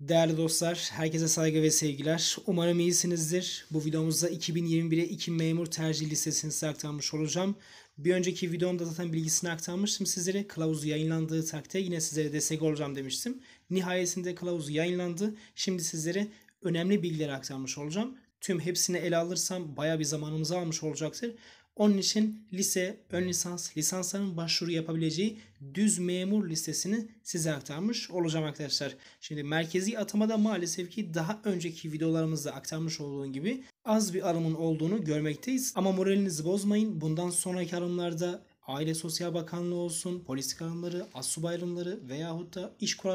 Değerli dostlar, herkese saygı ve sevgiler. Umarım iyisinizdir. Bu videomuzda 2021'e 2 memur tercih listesini size aktarmış olacağım. Bir önceki videomda zaten bilgisini aktarmıştım sizlere. Kılavuzu yayınlandığı takdirde yine sizlere destek olacağım demiştim. Nihayetinde kılavuzu yayınlandı. Şimdi sizlere önemli bilgileri aktarmış olacağım. Tüm hepsini ele alırsam baya bir zamanımızı almış olacaktır. Onun için lise, ön lisans, lisansların başvuru yapabileceği düz memur listesini size aktarmış olacağım arkadaşlar. Şimdi merkezi atamada maalesef ki daha önceki videolarımızda aktarmış olduğum gibi az bir alımın olduğunu görmekteyiz. Ama moralinizi bozmayın. Bundan sonraki alımlarda Aile Sosyal Bakanlığı olsun, polis alımları, assubay alımları veyahut da iş kur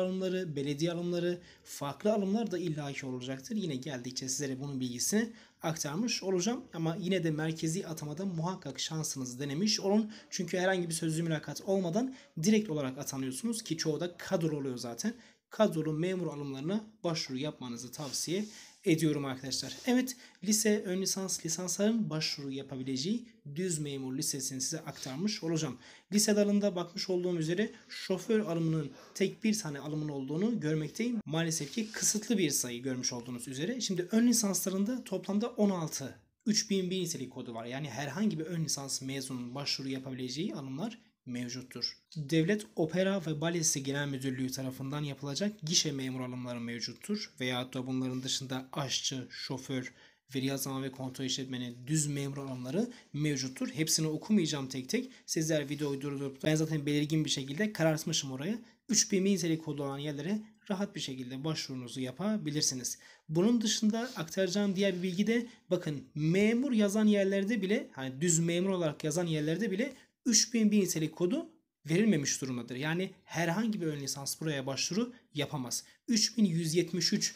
belediye alımları, farklı alımlar da illaki olacaktır. Yine geldikçe sizlere bunun bilgisini aktarmış olacağım. Ama yine de merkezi atamada muhakkak şansınızı denemiş olun. Çünkü herhangi bir sözlü mülakat olmadan direkt olarak atanıyorsunuz ki çoğu da kadro oluyor zaten. Kadrolu memur alımlarına başvuru yapmanızı tavsiye ediyorum arkadaşlar. Evet lise, ön lisans, lisansların başvuru yapabileceği düz memur lisesini size aktarmış olacağım. Lise dalında bakmış olduğum üzere şoför alımının tek bir tane alımın olduğunu görmekteyim. Maalesef ki kısıtlı bir sayı görmüş olduğunuz üzere. Şimdi ön lisanslarında toplamda 16 3001 nitelik kodu var. Yani herhangi bir ön lisans mezunun başvuru yapabileceği alımlar mevcuttur. Devlet Opera ve Balesi Genel Müdürlüğü tarafından yapılacak gişe memur alımları mevcuttur. Veyahut da bunların dışında aşçı, şoför, veri yazma ve kontrol işletmeni düz memur alanları mevcuttur. Hepsini okumayacağım tek tek. Sizler videoyu durdurup ben zaten belirgin bir şekilde karartmışım orayı. 3000 nitelik kodu olan yerlere rahat bir şekilde başvurunuzu yapabilirsiniz. Bunun dışında aktaracağım diğer bir bilgi de bakın memur yazan yerlerde bile hani düz memur olarak yazan yerlerde bile 3000 bin nitelik kodu verilmemiş durumdadır. Yani herhangi bir ön lisans buraya başvuru yapamaz. 3173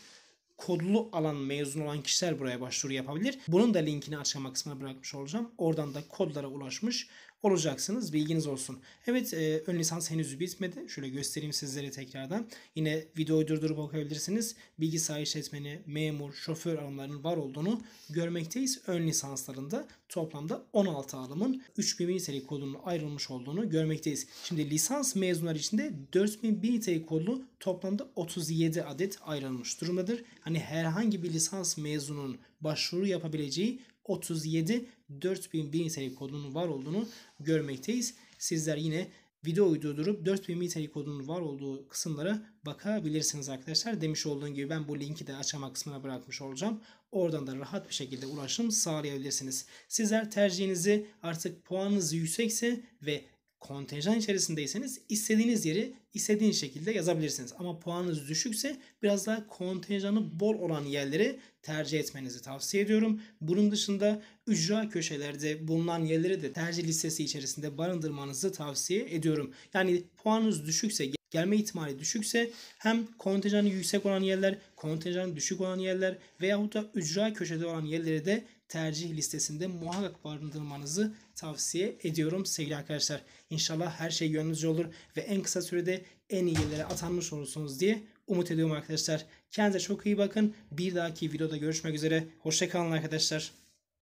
kodlu alan mezun olan kişiler buraya başvuru yapabilir. Bunun da linkini açıklama kısmına bırakmış olacağım. Oradan da kodlara ulaşmış olacaksınız. Bilginiz olsun. Evet e, ön lisans henüz bitmedi. Şöyle göstereyim sizlere tekrardan. Yine videoyu durdurup okuyabilirsiniz. Bilgisayar işletmeni, memur, şoför alımlarının var olduğunu görmekteyiz. Ön lisanslarında toplamda 16 alımın 3000 nitelik kodunun ayrılmış olduğunu görmekteyiz. Şimdi lisans mezunları için de 4000 nitelik kodlu toplamda 37 adet ayrılmış durumdadır hani herhangi bir lisans mezunun başvuru yapabileceği 37 4000 bin nitelik kodunun var olduğunu görmekteyiz. Sizler yine videoyu durdurup 4000 nitelik kodunun var olduğu kısımlara bakabilirsiniz arkadaşlar. Demiş olduğum gibi ben bu linki de açama kısmına bırakmış olacağım. Oradan da rahat bir şekilde ulaşım sağlayabilirsiniz. Sizler tercihinizi artık puanınız yüksekse ve kontenjan içerisindeyseniz istediğiniz yeri istediğiniz şekilde yazabilirsiniz. Ama puanınız düşükse biraz daha kontenjanı bol olan yerleri tercih etmenizi tavsiye ediyorum. Bunun dışında ücra köşelerde bulunan yerleri de tercih listesi içerisinde barındırmanızı tavsiye ediyorum. Yani puanınız düşükse gelme ihtimali düşükse hem kontenjanı yüksek olan yerler, kontenjanı düşük olan yerler veyahut da ücra köşede olan yerlere de tercih listesinde muhakkak barındırmanızı tavsiye ediyorum sevgili arkadaşlar. İnşallah her şey gönlünüzce olur ve en kısa sürede en iyi yerlere atanmış olursunuz diye umut ediyorum arkadaşlar. Kendinize çok iyi bakın. Bir dahaki videoda görüşmek üzere. Hoşçakalın arkadaşlar.